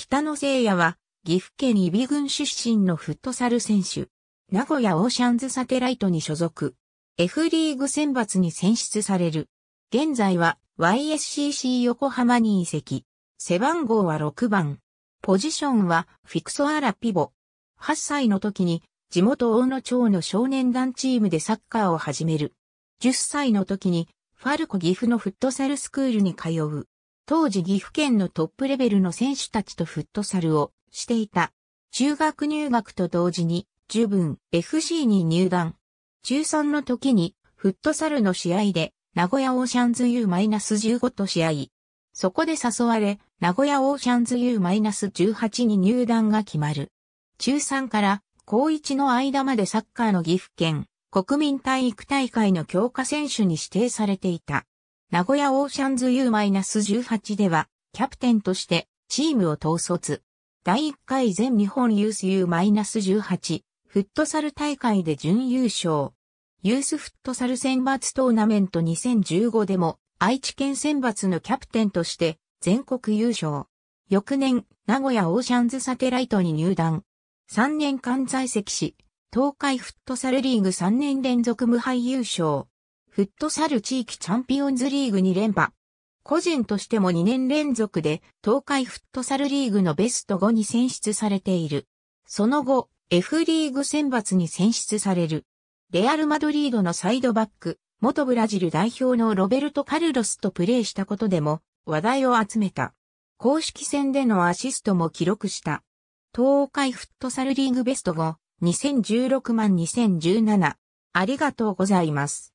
北野聖也は、岐阜県揖斐郡出身のフットサル選手。名古屋オーシャンズサテライトに所属。F リーグ選抜に選出される。現在は YSCC 横浜に移籍。背番号は6番。ポジションはフィクソアラピボ。8歳の時に地元大野町の少年団チームでサッカーを始める。10歳の時にファルコ岐阜のフットサルスクールに通う。当時岐阜県のトップレベルの選手たちとフットサルをしていた。中学入学と同時に、十分 FC に入団。中3の時に、フットサルの試合で、名古屋オーシャンズ U-15 と試合。そこで誘われ、名古屋オーシャンズ U-18 に入団が決まる。中3から高1の間までサッカーの岐阜県国民体育大会の強化選手に指定されていた。名古屋オーシャンズ U-18 では、キャプテンとして、チームを統率。第1回全日本ユース U-18、フットサル大会で準優勝。ユースフットサル選抜トーナメント2015でも、愛知県選抜のキャプテンとして、全国優勝。翌年、名古屋オーシャンズサテライトに入団。3年間在籍し、東海フットサルリーグ3年連続無敗優勝。フットサル地域チャンピオンズリーグ2連覇。個人としても2年連続で東海フットサルリーグのベスト5に選出されている。その後、F リーグ選抜に選出される。レアル・マドリードのサイドバック、元ブラジル代表のロベルト・カルロスとプレーしたことでも話題を集めた。公式戦でのアシストも記録した。東海フットサルリーグベスト5、2016万2017。ありがとうございます。